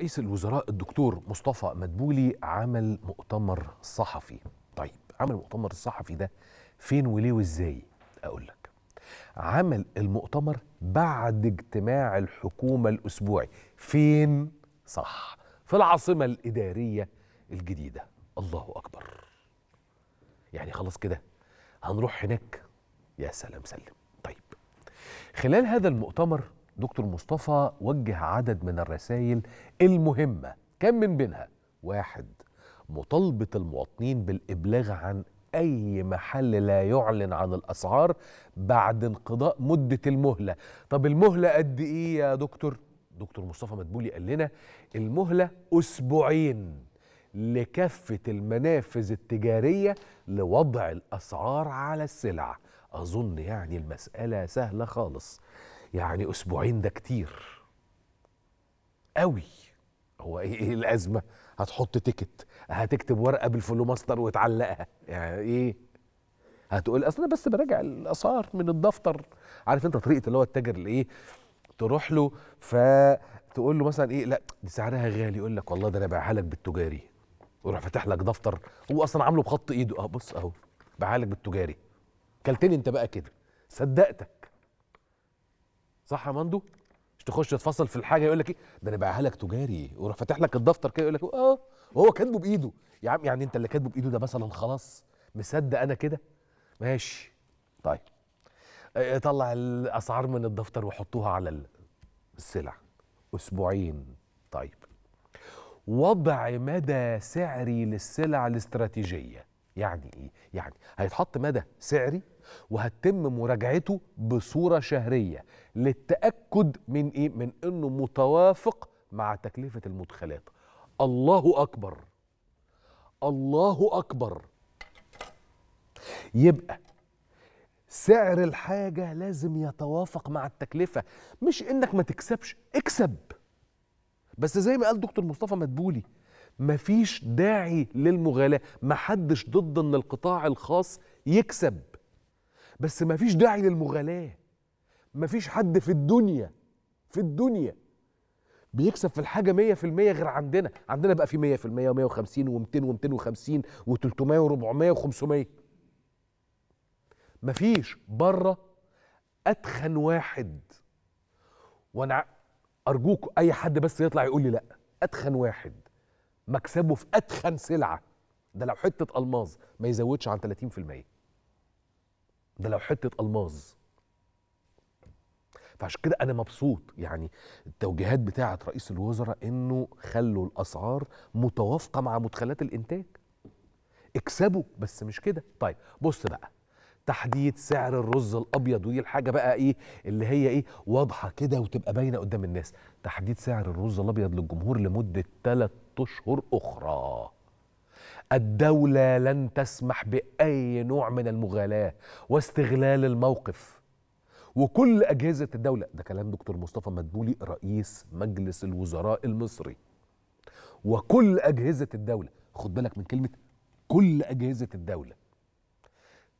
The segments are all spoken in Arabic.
رئيس الوزراء الدكتور مصطفى مدبولي عمل مؤتمر صحفي طيب عمل المؤتمر الصحفي ده فين وليه وازاي اقول لك عمل المؤتمر بعد اجتماع الحكومة الأسبوعي فين صح في العاصمة الإدارية الجديدة الله أكبر يعني خلاص كده هنروح هناك يا سلام سلم طيب خلال هذا المؤتمر دكتور مصطفى وجه عدد من الرسائل المهمة كم من بينها واحد مطالبة المواطنين بالإبلاغ عن أي محل لا يعلن عن الأسعار بعد انقضاء مدة المهلة طب المهلة قد إيه يا دكتور؟ دكتور مصطفى مدبولي قال لنا المهلة أسبوعين لكافة المنافذ التجارية لوضع الأسعار على السلع أظن يعني المسألة سهلة خالص يعني اسبوعين ده كتير قوي هو ايه, إيه الازمه هتحط تيكت هتكتب ورقه بالفلوماستر وتعلقها يعني ايه هتقول اصل انا بس براجع الاثار من الدفتر عارف انت طريقه اللي هو التاجر اللي ايه تروح له فتقول له مثلا ايه لا دي سعرها غالي يقول لك والله ده انا بعها لك بالتجاري وروح فاتح لك دفتر هو اصلا عامله بخط ايده اه بص اهو بعها لك بالتجاري كلتني انت بقى كده صدقتك صح يا مندو مش تخش تفصل في الحاجه يقول لك ايه ده انا بعها لك تجاري وراح فاتح لك الدفتر كده يقول لك اه وهو كاتبه بايده يا عم يعني انت اللي كاتبه بايده ده مثلا خلاص مصدق انا كده ماشي طيب آه، طلع الاسعار من الدفتر وحطوها على السلع اسبوعين طيب وضع مدى سعري للسلع الاستراتيجيه يعني ايه يعني هيتحط مدى سعري وهتتم مراجعته بصوره شهريه للتاكد من ايه من انه متوافق مع تكلفه المدخلات الله اكبر الله اكبر يبقى سعر الحاجة لازم يتوافق مع التكلفة مش إنك ما تكسبش اكسب بس زي ما قال دكتور مصطفى مدبولي مفيش داعي للمغالاة محدش ضد ان القطاع الخاص يكسب بس مفيش داعي للمغالاة مفيش حد في الدنيا في الدنيا بيكسب في الحاجة 100% غير عندنا عندنا بقى في 100% و150 و200 و250 و300 و400 و500 مفيش بره أتخن واحد وأنا أرجوك أي حد بس يطلع يقول لي لأ أتخن واحد مكسبه في اتخن سلعه ده لو حته الماظ ما يزودش عن 30% ده لو حته الماظ فعشان كده انا مبسوط يعني التوجيهات بتاعه رئيس الوزراء انه خلوا الاسعار متوافقه مع مدخلات الانتاج اكسبوا بس مش كده طيب بص بقى تحديد سعر الرز الابيض ودي الحاجه بقى ايه اللي هي ايه واضحه كده وتبقى باينه قدام الناس تحديد سعر الرز الابيض للجمهور لمده 3 أشهر أخرى الدولة لن تسمح بأي نوع من المغالاة واستغلال الموقف وكل أجهزة الدولة ده كلام دكتور مصطفى مدبولي رئيس مجلس الوزراء المصري وكل أجهزة الدولة خد بالك من كلمة كل أجهزة الدولة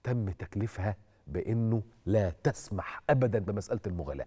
تم تكليفها بأنه لا تسمح أبدا بمسألة المغالاة